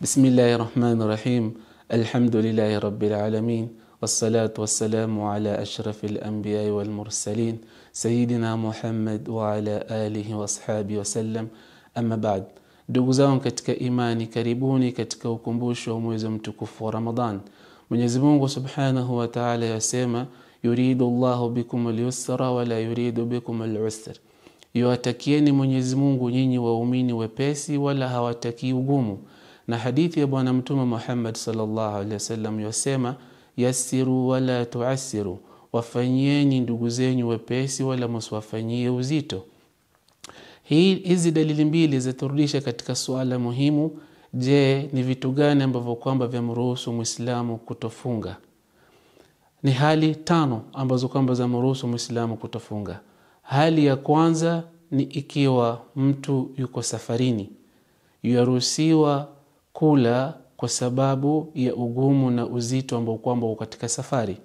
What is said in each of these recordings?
بسم الله الرحمن الرحيم الحمد لله رب العالمين والصلاة والسلام على أشرف الأنبياء والمرسلين سيدنا محمد وعلى آله وصحابه وسلم أما بعد دوغزاون كتك إيماني كريبوني كتك وكمبوش وموزم تكف رمضان من يزمونه سبحانه وتعالى يسيما يريد الله بكم اليسر ولا يريد بكم العسر يواتكيني من يزمونه نيني وأميني وبيسي ولا هواتكي وقومه na hadithi ya Bwana Mtume Muhammad sallallahu alaihi wasallam yasema, yasiru wala tuasiru, wafanyieni ndugu zenyu wepesi wala msiwafanyie uzito. Hii hizi dalili mbili zaturudisha katika suala muhimu. Je, ni vitu gani ambavyo kwamba vyamruhusu Muislamu kutofunga? Ni hali tano ambazo kwamba zamruhusu Muislamu kutofunga. Hali ya kwanza ni ikiwa mtu yuko safarini, yaruhusiwa kula kwa sababu ya ugumu na uzito ambao kwamba uko katika safari.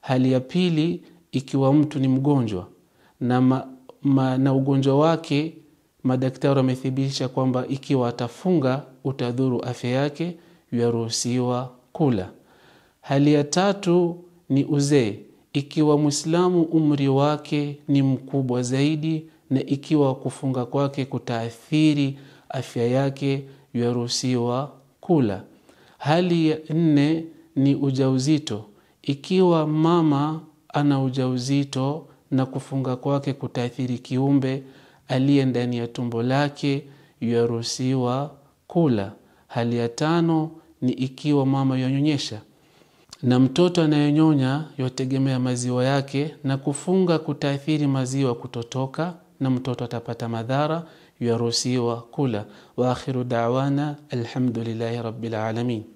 Hali ya pili, ikiwa mtu ni mgonjwa na, ma, ma, na ugonjwa wake madaktari wamethibitisha kwamba ikiwa atafunga utadhuru afya yake, yaruhusiwa kula. Hali ya tatu ni uzee, ikiwa Mwislamu umri wake ni mkubwa zaidi na ikiwa kufunga kwake kutaathiri afya yake yaruhusiwa kula. Hali ya nne ni ujauzito. Ikiwa mama ana ujauzito na kufunga kwake kutaathiri kiumbe aliye ndani ya tumbo lake, yaruhusiwa kula. Hali ya tano ni ikiwa mama yanyonyesha na mtoto anayenyonya yategemea maziwa yake na kufunga kutaathiri maziwa kutotoka na mtoto atapata madhara yaruhusiwa kula wa akhiru da'wana alhamdulillahi rabbil alamin